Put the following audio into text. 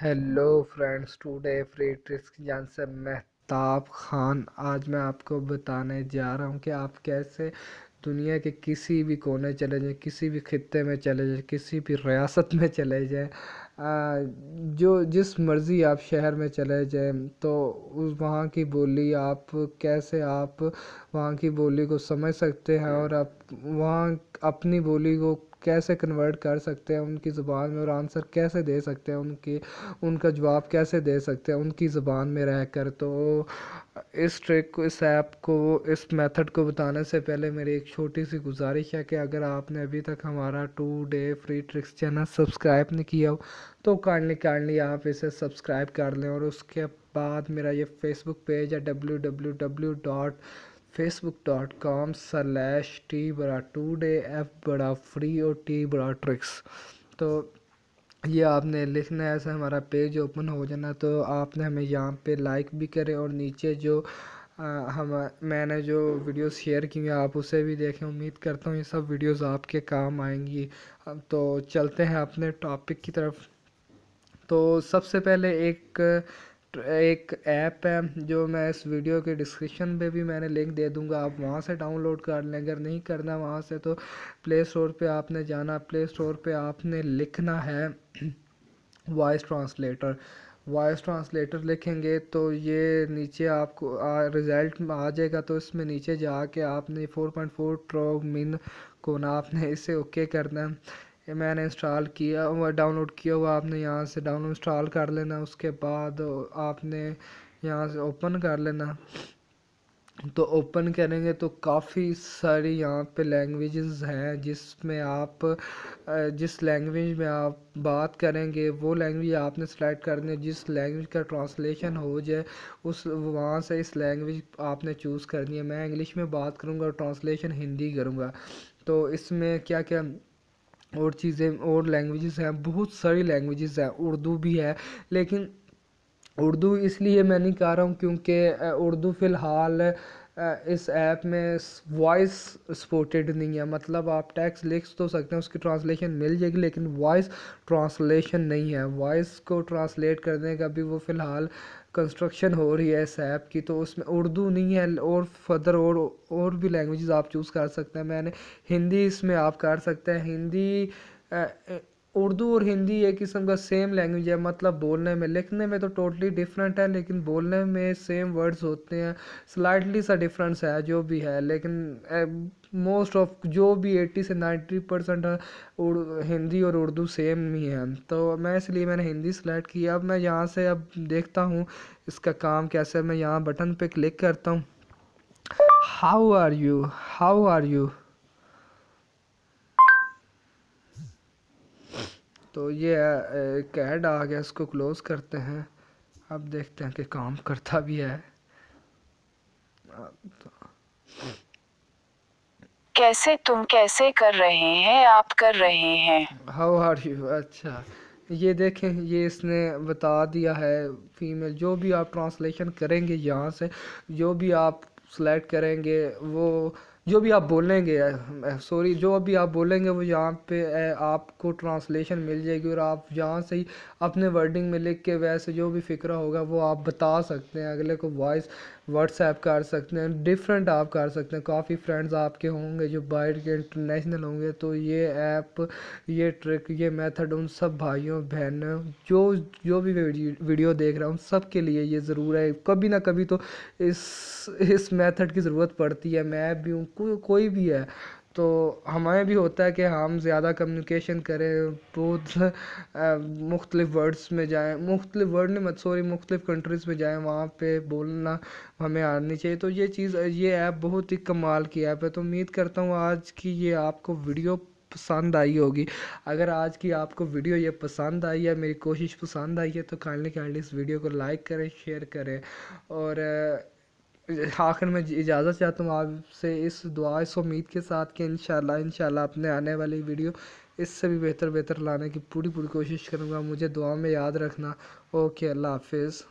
hello friends today free tricks की जान से मेहताब खान आज मैं आपको बताने जा रहा हूँ कि आप कैसे दुनिया के किसी भी कोने चले जाएँ किसी भी खत्े में चले जाएँ किसी भी रियासत में चले जाएँ जो जिस मर्ज़ी आप शहर में चले जाएँ तो उस वहाँ की बोली आप कैसे आप वहाँ की बोली को समझ सकते हैं और आप वहाँ अपनी बोली को कैसे कन्वर्ट कर सकते हैं उनकी ज़ुबान में और आंसर कैसे दे सकते हैं उनकी उनका जवाब कैसे दे सकते हैं उनकी ज़ुबान में रह कर तो इस ट्रिक को इस ऐप को इस मेथड को बताने से पहले मेरी एक छोटी सी गुजारिश है कि अगर आपने अभी तक हमारा today free tricks channel subscribe नहीं किया हो तो काइंडली काइंडली आप इसे सब्सक्राइब कर लें और उसके बाद मेरा ये फेसबुक पेज है W W W dot Facebook dot com slash T बड़ा टू डे एफ बड़ा फ्री और टी बड़ा ट्रिक्स तो ये आपने लिखना है ऐसा हमारा पेज ओपन हो जाना तो आपने हमें यहाँ पे लाइक भी करें और नीचे जो आ, हम मैंने जो वीडियो शेयर की हुई आप उसे भी देखें उम्मीद करता हूँ ये सब वीडियोस आपके काम आएंगी तो चलते हैं अपने टॉपिक की तरफ तो सबसे पहले एक एक ऐप है जो मैं इस वीडियो के डिस्क्रिप्शन में भी मैंने लिंक दे दूंगा आप वहाँ से डाउनलोड कर लें अगर नहीं करना वहाँ से तो प्ले स्टोर पे आपने जाना प्ले स्टोर पे आपने लिखना है वॉइस ट्रांसलेटर वॉइस ट्रांसलेटर लिखेंगे तो ये नीचे आपको रिज़ल्ट में आ जाएगा तो इसमें नीचे जाके आपने 4.4 पॉइंट फोर ट्रो मिन को ना आपने इसे ओके करना है ये मैंने इंस्टॉल किया हुआ डाउनलोड किया हुआ आपने यहाँ से डाउनलोड इंस्टॉल कर लेना उसके बाद आपने यहाँ से ओपन कर लेना तो ओपन करेंगे तो काफ़ी सारी यहाँ पे लैंग्वेजेस हैं जिसमें आप जिस लैंग्वेज में आप बात करेंगे वो लैंग्वेज आपने सेलेक्ट करनी है जिस लैंग्वेज का ट्रांसलेशन हो जाए उस वहाँ से इस लैंग्वेज आपने चूज़ करनी है मैं इंग्लिश में बात करूँगा ट्रांसलेशन हिंदी करूँगा तो इसमें क्या क्या और चीज़ें और लैंग्वेजेस हैं बहुत सारी लैंग्वेजेस हैं उर्दू भी है लेकिन उर्दू इसलिए मैं नहीं कह रहा हूँ क्योंकि उर्दू फ़िलहाल इस ऐप में वॉइस सपोर्टेड नहीं है मतलब आप टैक्स लिख तो सकते हैं उसकी ट्रांसलेशन मिल जाएगी लेकिन वॉइस ट्रांसलेशन नहीं है वॉइस को ट्रांसलेट करने का भी वो फ़िलहाल कंस्ट्रक्शन हो रही है इस ऐप की तो उसमें उर्दू नहीं है और फदर और और भी लैंग्वेजेस आप चूज़ कर सकते हैं मैंने हिंदी इसमें आप कर सकते हैं हिंदी उर्दू और हिंदी एक किस्म का सेम लैंग्वेज है मतलब बोलने में लिखने में तो टोटली डिफरेंट है लेकिन बोलने में सेम वर्ड्स होते हैं स्लाइटली सा डिफरेंस है जो भी है लेकिन मोस्ट ऑफ जो भी एट्टी से नाइन्टी परसेंट हिंदी और उर्दू सेम ही है तो मैं इसलिए मैंने हिंदी सेलेक्ट की अब मैं यहाँ से अब देखता हूँ इसका काम कैसे मैं यहाँ बटन पर क्लिक करता हूँ how are you how are you तो ये कैड आ गया इसको क्लोज़ करते हैं अब देखते हैं कि काम करता भी है कैसे तुम कैसे कर रहे हैं आप कर रहे हैं हाउ आर यू अच्छा ये देखें ये इसने बता दिया है फीमेल जो भी आप ट्रांसलेशन करेंगे यहाँ से जो भी आप सेलेक्ट करेंगे वो जो भी आप बोलेंगे सॉरी जो भी आप बोलेंगे वो यहाँ पे आपको ट्रांसलेशन मिल जाएगी और आप यहाँ से ही अपने वर्डिंग में लिख के वैसे जो भी फ़िक्र होगा वो आप बता सकते हैं अगले को वॉइस व्हाट्सएप कर सकते हैं डिफरेंट आप कर सकते हैं काफ़ी फ्रेंड्स आपके होंगे जो बाहर के इंटरनेशनल होंगे तो ये ऐप ये ट्रिक ये मेथड उन सब भाइयों बहनों जो जो भी वीडियो देख रहा हूँ सब के लिए ये ज़रूर है कभी ना कभी तो इस इस मेथड की ज़रूरत पड़ती है मैं भी हूँ को, कोई भी है तो हमें भी होता है कि हम ज़्यादा कम्युनिकेशन करें बहुत मुख्तलिफ वर्ड्स में जाएं मुख्तलिफ वर्ड ने मत सॉरी मुख्तलिफ कंट्रीज़ में जाएं वहाँ पे बोलना हमें आनी चाहिए तो ये चीज़ ये ऐप बहुत ही कमाल की ऐप है तो उम्मीद करता हूँ आज की ये आपको वीडियो पसंद आई होगी अगर आज की आपको वीडियो ये पसंद आई है मेरी कोशिश पसंद आई है तो काइंडली काइंडली इस वीडियो को लाइक करें शेयर करें और आखिर में इजाज़त चाहता हूँ आपसे इस दुआ इस उम्मीद के साथ कि इन शाला अपने आने वाली वीडियो इससे भी बेहतर बेहतर लाने की पूरी पूरी कोशिश करूँगा मुझे दुआ में याद रखना ओके अल्लाह हाफिज़